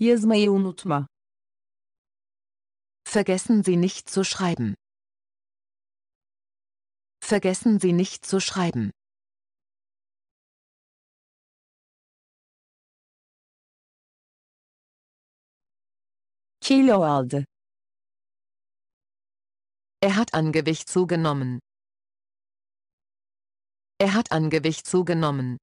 Yazmayı unutma. Vergessen Sie nicht zu schreiben. Vergessen Sie nicht zu schreiben. Kilo aldı. Er hat an Gewicht zugenommen. Er hat an Gewicht zugenommen.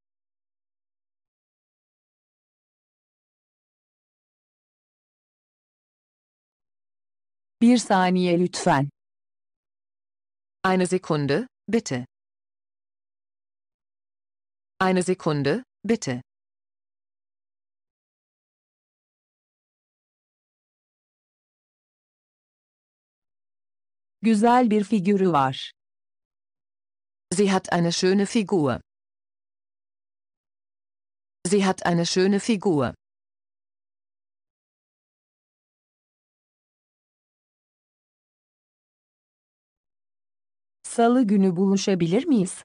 Bir saniye lütfen. Eine Sekunde, bitte. Eine Sekunde, bitte. Güzel bir figürü var. Sie hat eine schöne Figur. Sie hat eine schöne Figur. Salı günü buluşabilir miyiz?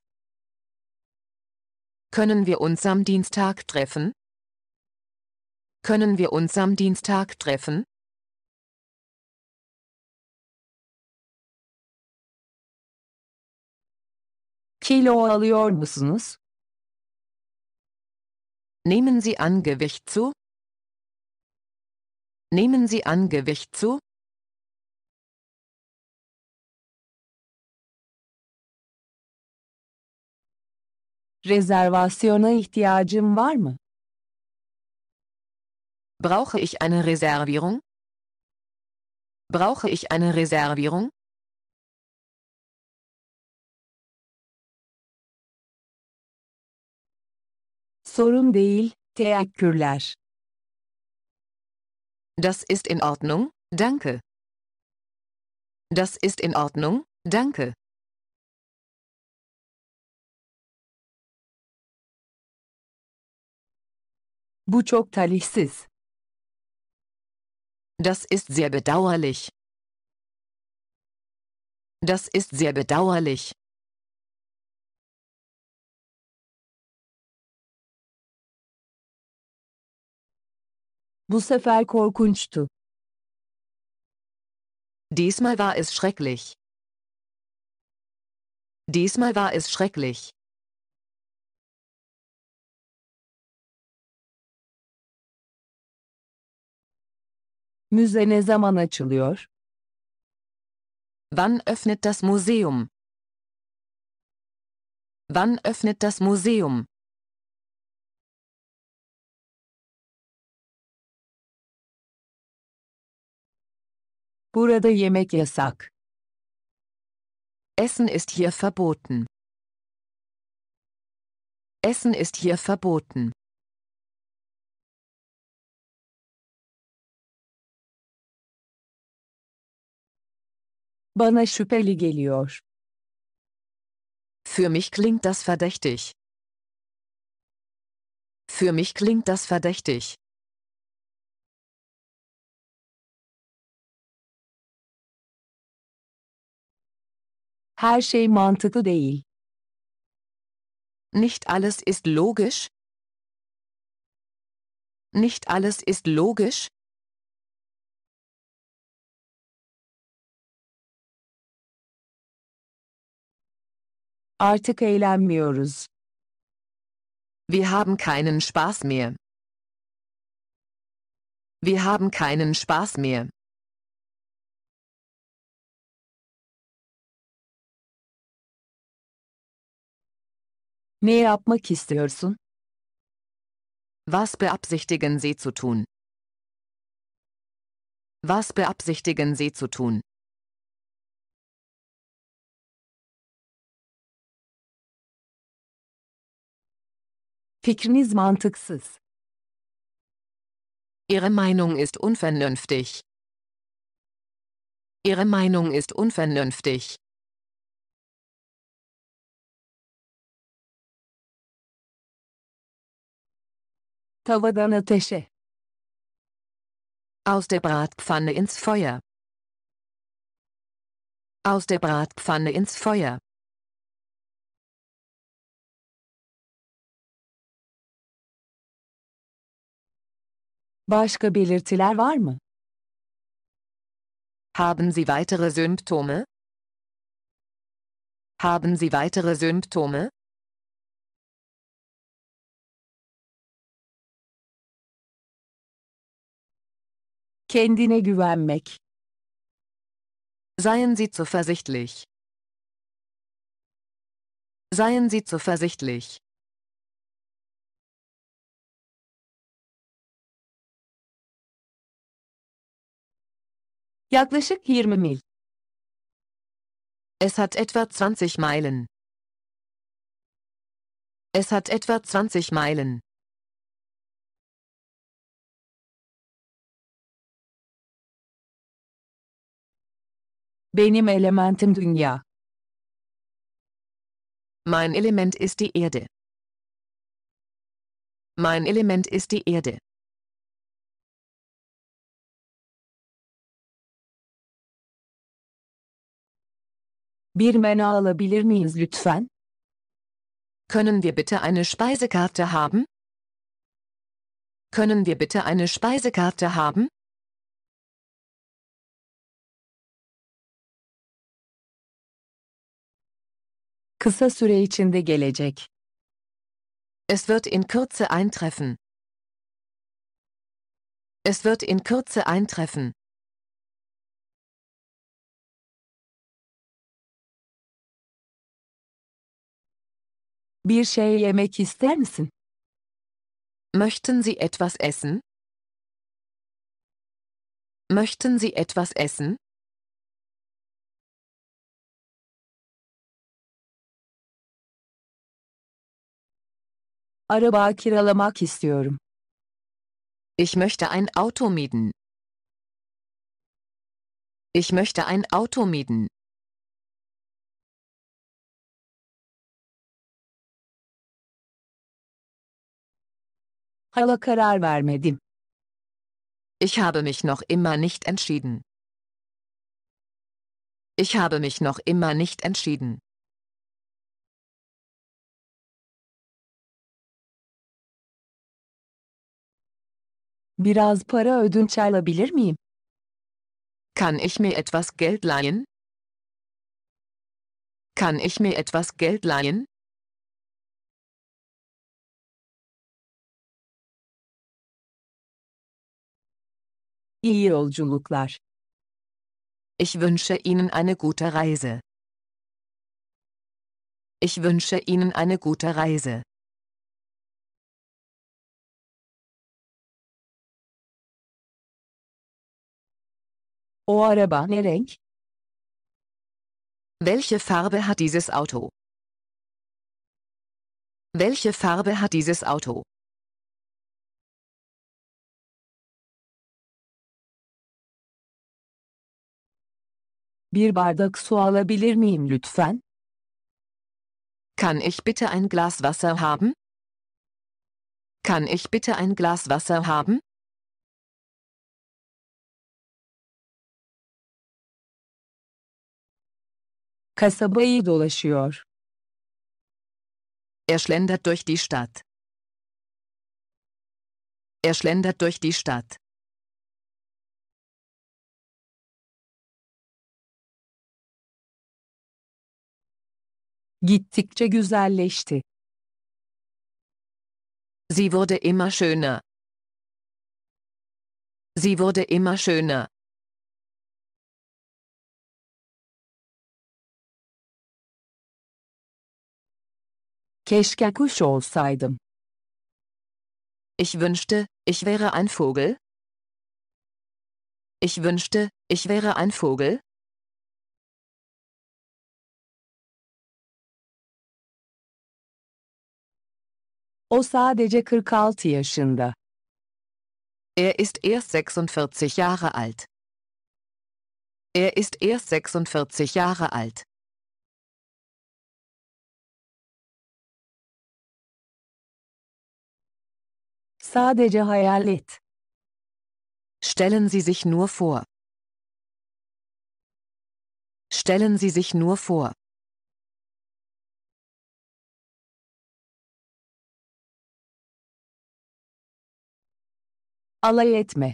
Können wir uns am Dienstag treffen? Können wir uns am Dienstag treffen? Kilo alıyor musunuz? Nehmen Sie an Gewicht zu? Nehmen Sie an Gewicht zu? Rezervasyona ihtiyacım var mı? Brauche ich eine Reservierung? Brauche ich eine Reservierung? Sorun değil, teşekkürler. Das ist in Ordnung, danke. Das ist in Ordnung, danke. Bu çok talihsiz. Das ist sehr bedauerlich. Das ist sehr bedauerlich. Bu sefer korkunçtu. Diesmal war es schrecklich. Diesmal war es schrecklich. Müze ne zaman açılıyor? Wann öffnet das Museum? Wann öffnet das Museum? Burada yemek yasak. Essen ist hier verboten. Essen ist hier verboten. Bana şüpheli geliyor. Für mich klingt das verdächtig. Für mich klingt das verdächtig. Her şey mantıklı değil. Nicht alles ist logisch. Nicht alles ist logisch. Artık eğlenmiyoruz. Wir haben keinen Spaß mehr. Wir haben keinen Spaß mehr. Ne yapmak istiyorsun? Was beabsichtigen Sie zu tun? Was beabsichtigen Sie zu tun? Fikriniz mantıksız. Ihre Meinung ist unvernünftig. Ihre Meinung ist unvernünftig. Tavadan ateşe. Aus der Bratpfanne ins Feuer. Aus der Bratpfanne ins Feuer. Başka belirtiler var mı? Haben Sie weitere Symptome? Haben Sie weitere Symptome? Kendine güvenmek. Seien Sie zuversichtlich. Seien Sie zuversichtlich. Yaklaşık 20 mil. Es hat etwa 20 Meilen. Es hat etwa 20 Meilen. Benim elementim dünya. Mein Element ist die Erde. Mein Element ist die Erde. Bir menü alabilir miyiz lütfen? Können wir bitte eine Speisekarte haben? Können wir bitte eine Speisekarte haben? Kısa süre içinde gelecek. Es wird in Kürze eintreffen. Es wird in Kürze eintreffen. Bir şey yemek ister misin? Möchten Sie etwas essen? Möchten Sie etwas essen? Araba kiralamak istiyorum. Ich möchte ein Auto mieten. Ich möchte ein Auto mieten. Hala karar vermedim. Ich habe mich noch immer nicht entschieden. Ich habe mich noch immer nicht entschieden. Biraz para ödünç alabilir miyim? Kann ich mir etwas Geld leihen? Kann ich mir etwas Geld leihen? İyi yolculuklar. Ich wünsche Ihnen eine gute Reise. Ich wünsche Ihnen eine gute Reise. O araba ne renk? Welche Farbe hat dieses Auto? Welche Farbe hat dieses Auto? Bir bardak su alabilir miyim lütfen? Kann ich bitte ein Glas Wasser haben? Kann ich bitte ein Glas Wasser haben? Kasabayı dolaşıyor. Er schlendert durch die Stadt. Er schlendert durch die Stadt. Gittikçe güzelleşti. Sie wurde immer schöner. Sie wurde immer schöner. Keşke kuş olsaydım. Ich wünschte, ich wäre ein Vogel. Ich wünschte, ich wäre ein Vogel. O sadece 46 yaşında. Er ist erst 46 Jahre alt. Er ist erst 46 Jahre alt. Sadece hayal et. Stellen Sie sich nur vor. Stellen Sie sich nur vor. Alay etme.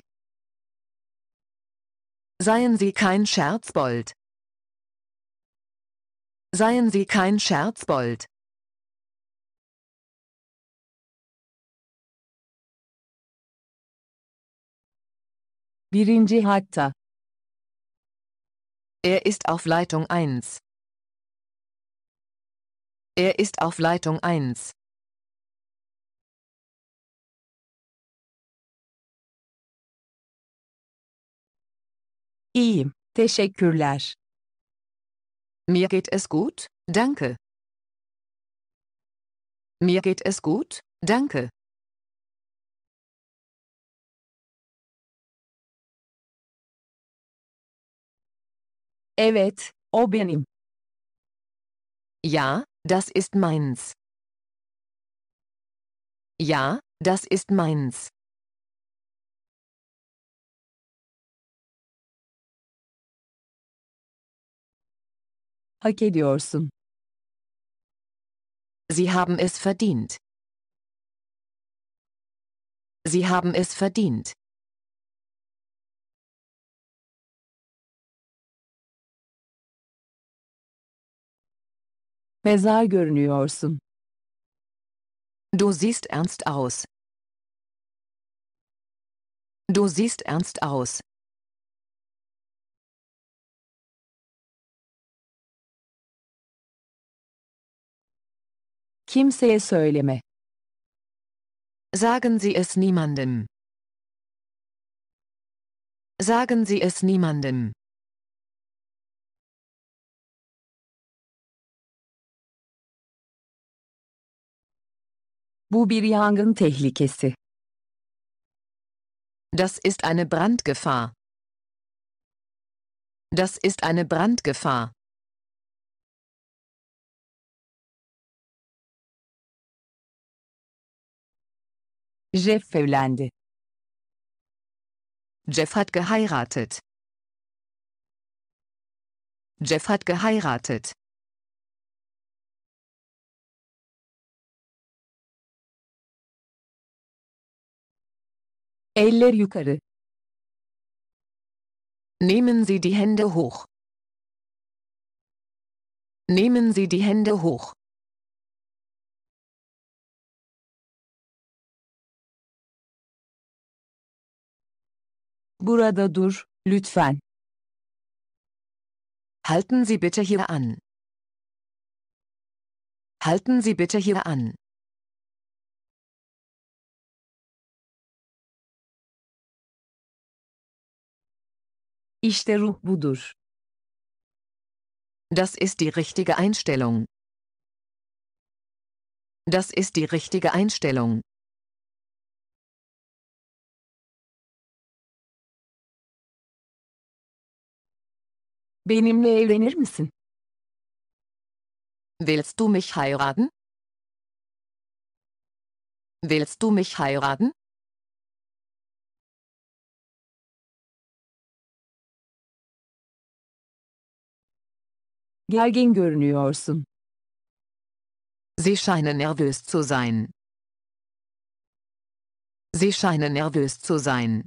Seien Sie kein Scherzbold. Seien Sie kein Scherzbold. Birinci hatta. Er ist auf Leitung 1. Er ist auf Leitung 1. İyiyim, teşekkürler. Mir geht es gut, danke. Mir geht es gut, danke. Evet, o benim. Ja, das ist meins. Ja, das ist meins. Hak ediyorsun. Sie haben es verdient. Sie haben es verdient. Mezar görünüyorsun. Du siehst ernst aus. Du siehst ernst aus. Kimseye söyleme. Sagen Sie es niemandem. Sagen Sie es niemandem. Bu bir yangın tehlikesi. Das ist eine Brandgefahr. Das ist eine Brandgefahr. Jeff evlendi. Jeff hat geheiratet. Jeff hat geheiratet. Eller yukarı. Nehmen Sie die Hände hoch. Nehmen Sie die Hände hoch. Burada dur, lütfen. Halten Sie bitte hier an. Halten Sie bitte hier an. İşte ruh budur. Das ist die richtige Einstellung. Das ist die richtige Einstellung. Benimle evlenir misin? Willst du mich heiraten? Willst du mich heiraten? Gergin görünüyorsun. Sie scheinen nervös zu sein. Sie scheinen nervös zu sein.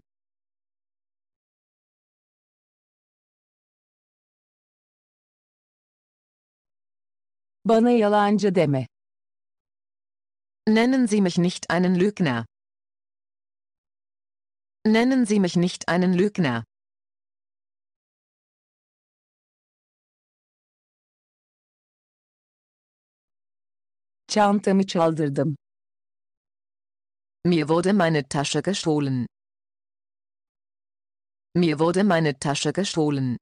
Bana yalancı deme. Nennen Sie mich nicht einen Lügner. Nennen Sie mich nicht einen Lügner. Çantamı çaldırdım. Mir wurde meine Tasche gestohlen. Mir wurde meine Tasche gestohlen.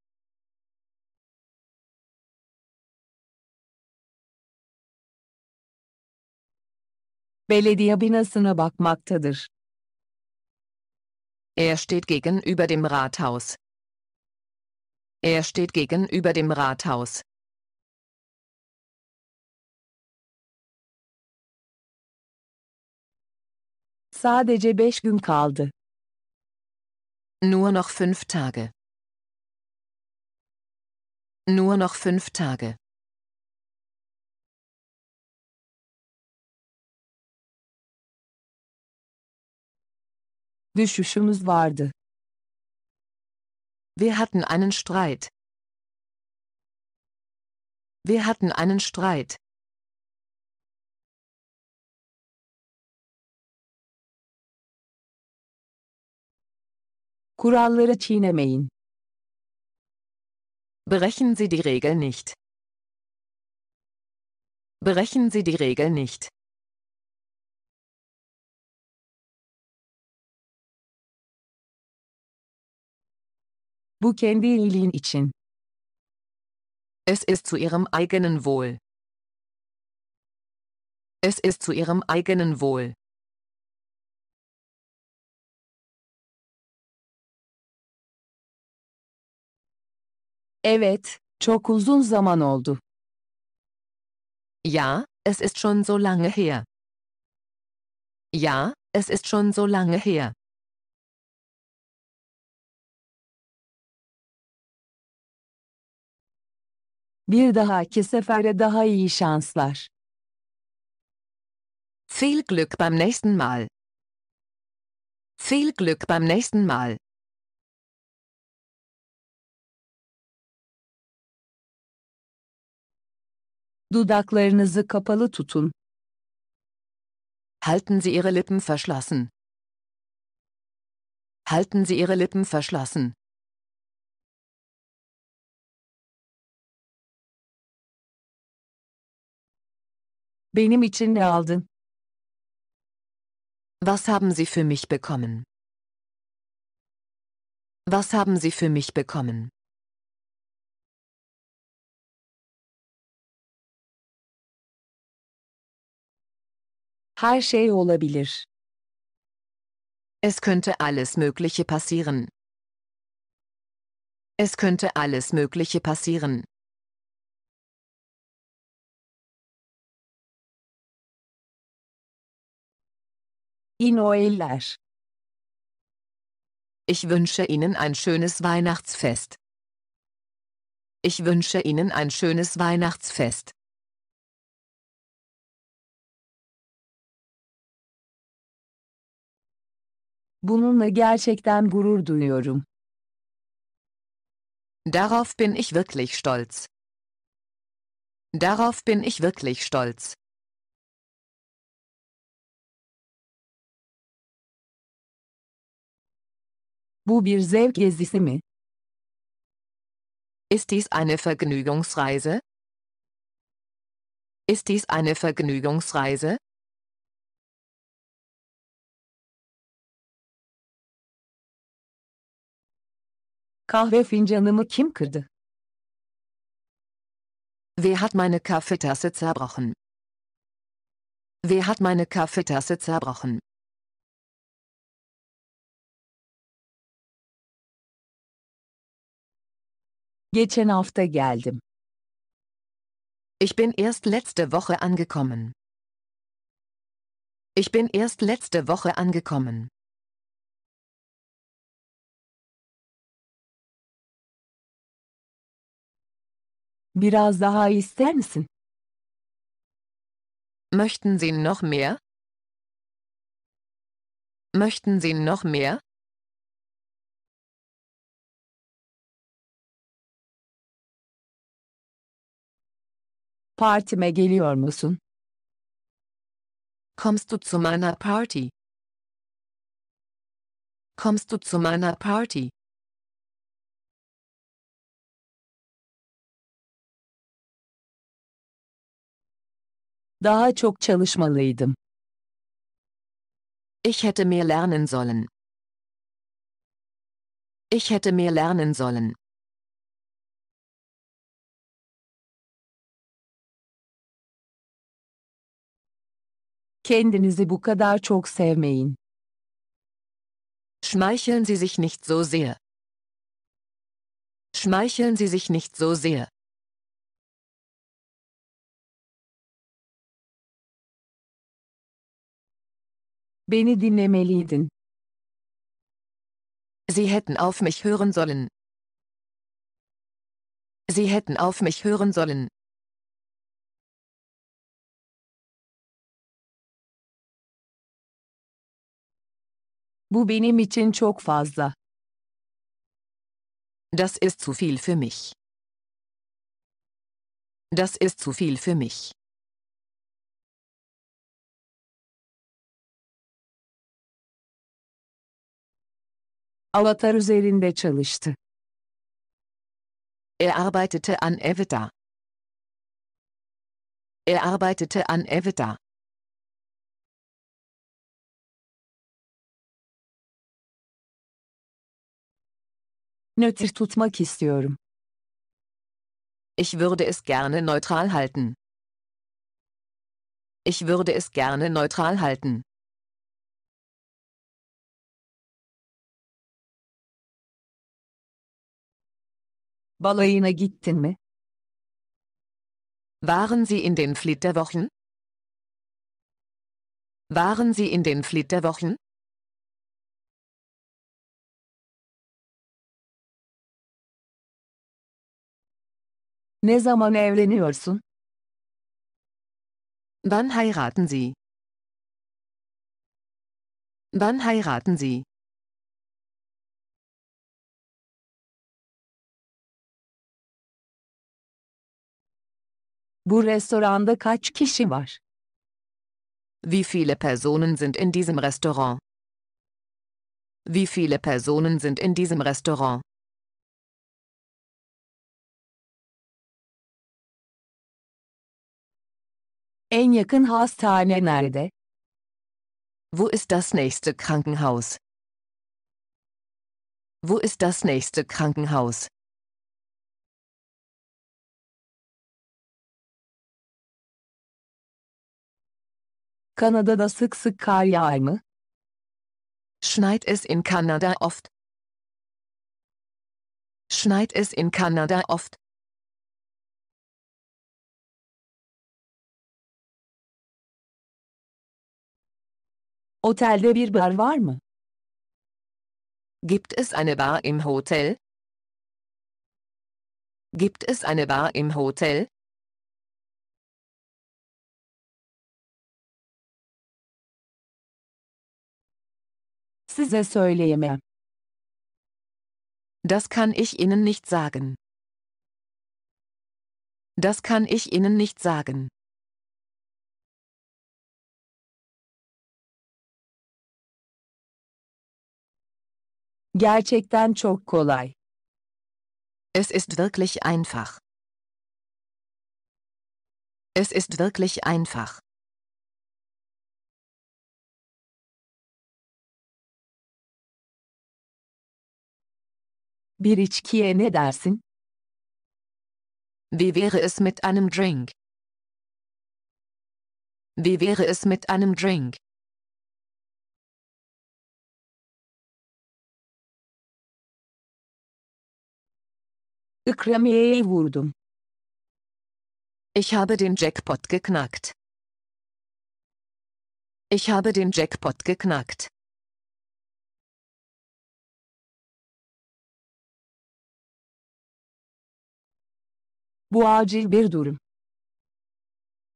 belediye binasına bakmaktadır. Er steht gegenüber dem Rathaus. Er steht gegenüber dem Rathaus. Sadece beş gün kaldı. Nur noch fünf Tage. Nur noch fünf Tage. Düşüşümüz vardı. Wir hatten einen Streit. Wir hatten einen Streit. Kuralları çiğnemeyin. Brechen Sie die Regel nicht. Brechen Sie die Regel nicht. Bu kendi iyiliğin için. Es ist zu ihrem eigenen Wohl. Es ist zu ihrem eigenen Wohl. Evet, çok uzun zaman oldu. Ja, es ist schon so lange her. Ja, es ist schon so lange her. Bir dahaki sefere daha iyi şanslar. Viel Glück beim nächsten Mal. Viel Glück beim nächsten Mal. Dudaklarınızı kapalı tutun. Halten Sie Ihre Lippen verschlossen. Halten Sie Ihre Lippen verschlossen. Benim için ne aldın? Was haben Sie für mich bekommen? Was haben Sie für mich bekommen? Her şey olabilir. Es könnte alles Mögliche passieren. Es könnte alles Mögliche passieren. Ich wünsche Ihnen ein schönes Weihnachtsfest. Ich wünsche Ihnen ein schönes Weihnachtsfest. Bununla gerçekten gurur duyuyorum. Darauf bin ich wirklich stolz. Darauf bin ich wirklich stolz. Bu bir zevk gezisi mi? Ist dies eine Vergnügungsreise? Ist dies eine Vergnügungsreise? Kahve fincanımı kim kırdı? Wer hat meine Kaffeetasse zerbrochen? Wer hat meine Kaffeetasse zerbrochen? Geçen hafta geldim. Ich bin erst letzte Woche angekommen. Ich bin erst letzte Woche angekommen. Biraz daha ister misin? Möchten Sie noch mehr? Möchten Sie noch mehr? Partime geliyor musun? Kommst du zu meiner Party? Kommst du zu meiner Party? Daha çok çalışmalıydım. Ich hätte mehr lernen sollen. Ich hätte mehr lernen sollen. Kendinizi bu kadar çok sevmeyin. Schmeicheln Sie sich nicht so sehr. Schmeicheln Sie sich nicht so sehr. Beni dinlemeliydin. Sie hätten auf mich hören sollen. Sie hätten auf mich hören sollen. Bu benim için çok fazla. Das ist zu viel für mich. Das ist zu viel für mich. Avatar üzerinde çalıştı. Er arbeitete an Evita. Er arbeitete an Evita. nötr tutmak istiyorum. Ich würde es gerne neutral halten. Ich würde es gerne neutral halten. Balayına gittin mi? Waren Sie in den Flitterwochen? Waren Sie in den Flitterwochen? Ne zaman evleniyorsun? Wann heiraten Sie? Wann heiraten Sie? Bu restoranda kaç kişi var? Wie viele Personen sind in diesem Restaurant? Wie viele Personen sind in diesem Restaurant? En yakın hastane nerede? Wo ist das nächste Krankenhaus? Wo ist das nächste Krankenhaus? Kanada'da sık sık kar yağar mı? Schneit es in Kanada oft? Schneit es in Kanada oft? Otelde bir bar var mı? Gibt es eine Bar im Hotel? Gibt es eine Bar im Hotel? Size söyleyemem. Das kann ich Ihnen nicht sagen. Das kann ich Ihnen nicht sagen. Gerçekten çok kolay. Es ist wirklich einfach. Es ist wirklich einfach. Bir içkiye ne dersin? Wie wäre es mit einem Drink? Wie wäre es mit einem Drink? Ikramiye'ye vurdum. Ich habe den Jackpot geknackt. Ich habe den Jackpot geknackt. Bu acil bir durum.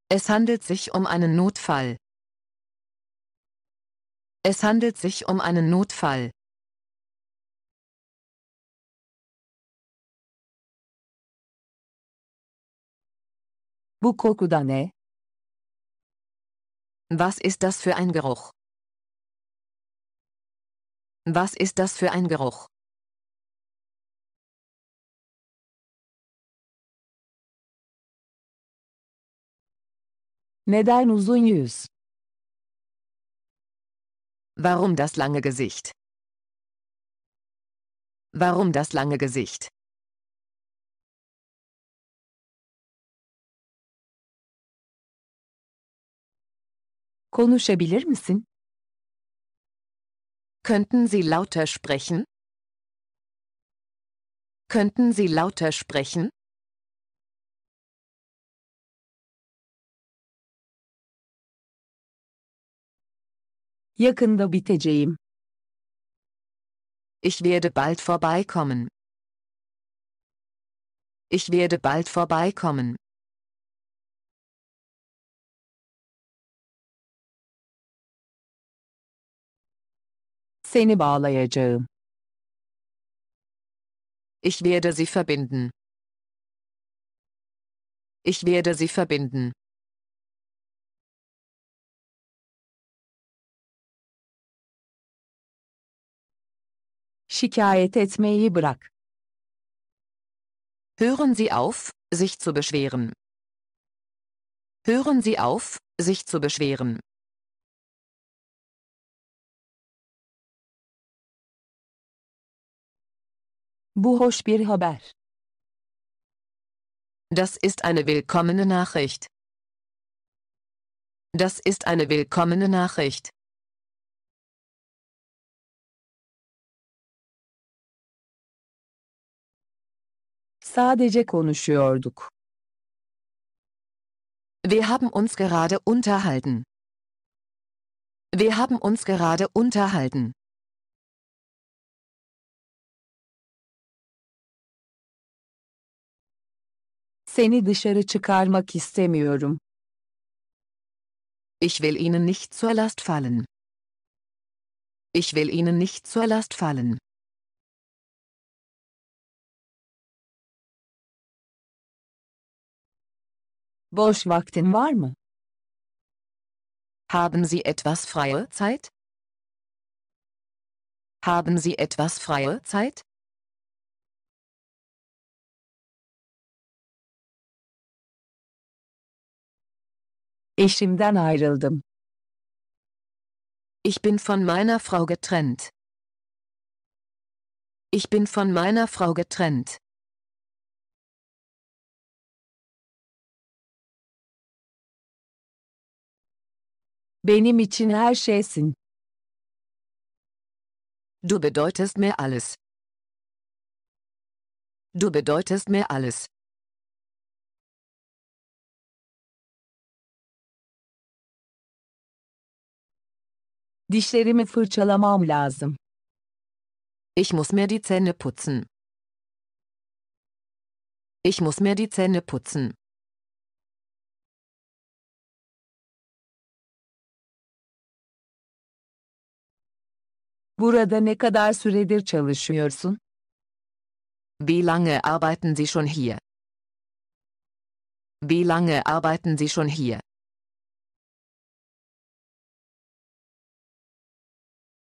Es handelt sich um einen Notfall. Es handelt sich um einen Notfall. Bu ne? Was ist das für ein Geruch? Was ist das für ein Geruch? Neden uzun yüz? Warum das lange Gesicht? Warum das lange Gesicht? Konuşabilir misin? Könnten Sie lauter sprechen? Könnten Sie lauter sprechen? Yakında biteceğim. Ich werde bald vorbeikommen. Ich werde bald vorbeikommen. Seni bağlayacağım. Ich werde sie verbinden. Ich werde sie verbinden. Şikayet etmeyi bırak. Hören Sie auf, sich zu beschweren. Hören Sie auf, sich zu beschweren. Buhoşbir Das ist eine willkommene Nachricht. Das ist eine willkommene Nachricht. Sadece konuşuyorduk. Wir haben uns gerade unterhalten. Wir haben uns gerade unterhalten. Seni dışarı çıkarmak istemiyorum. Ich will Ihnen nicht zur Last fallen. Ich will Ihnen nicht zur Last fallen. Boş vaktin var mı? Haben Sie etwas freie Zeit? Haben Sie etwas freie Zeit? Eşimden ayrıldım. Ich bin von meiner Frau getrennt. Ich bin von meiner Frau getrennt. Benim için her şeysin. Du bedeutest mir alles. Du bedeutest mir alles. Dişlerimi fırçalamam lazım. Ich muss mir die Zähne putzen. Ich muss mir die Zähne putzen. Burada ne kadar süredir çalışıyorsun? Wie lange arbeiten Sie schon hier? Wie lange arbeiten Sie schon hier?